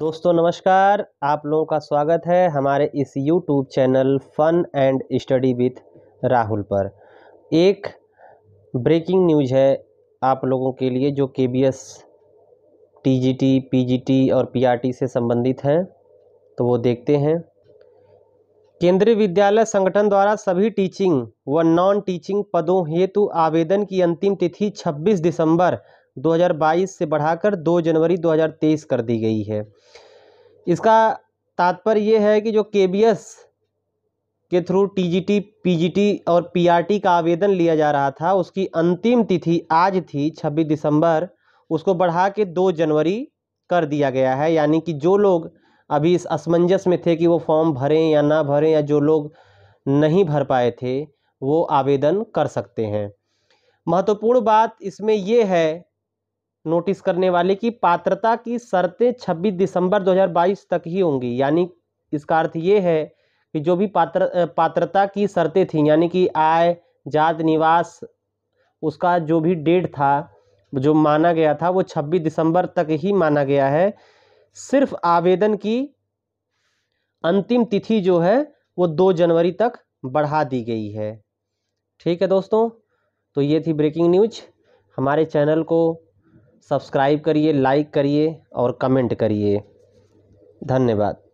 दोस्तों नमस्कार आप लोगों का स्वागत है हमारे इस YouTube channel fun and study with Rahul पर एक ब्रेकिंग न्यूज है आप लोगों के लिए जो K B S T G T P G T और पी आर टी से संबंधित हैं तो वो देखते हैं केंद्रीय विद्यालय संगठन द्वारा सभी टीचिंग व नॉन टीचिंग पदों हेतु आवेदन की अंतिम तिथि 26 दिसंबर 2022 से बढ़ाकर 2 जनवरी 2023 कर दी गई है इसका तात्पर्य ये है कि जो के के थ्रू टीजीटी, पीजीटी और पीआरटी का आवेदन लिया जा रहा था उसकी अंतिम तिथि आज थी 26 दिसंबर उसको बढ़ा के 2 जनवरी कर दिया गया है यानी कि जो लोग अभी इस असमंजस में थे कि वो फॉर्म भरें या ना भरें या जो लोग नहीं भर पाए थे वो आवेदन कर सकते हैं महत्वपूर्ण बात इसमें यह है नोटिस करने वाले की पात्रता की शर्तें 26 दिसंबर 2022 तक ही होंगी यानी इसका अर्थ ये है कि जो भी पात्र पात्रता की शर्तें थी यानी कि आय जात निवास उसका जो भी डेट था जो माना गया था वो 26 दिसंबर तक ही माना गया है सिर्फ आवेदन की अंतिम तिथि जो है वो दो जनवरी तक बढ़ा दी गई है ठीक है दोस्तों तो ये थी ब्रेकिंग न्यूज हमारे चैनल को सब्सक्राइब करिए लाइक करिए और कमेंट करिए धन्यवाद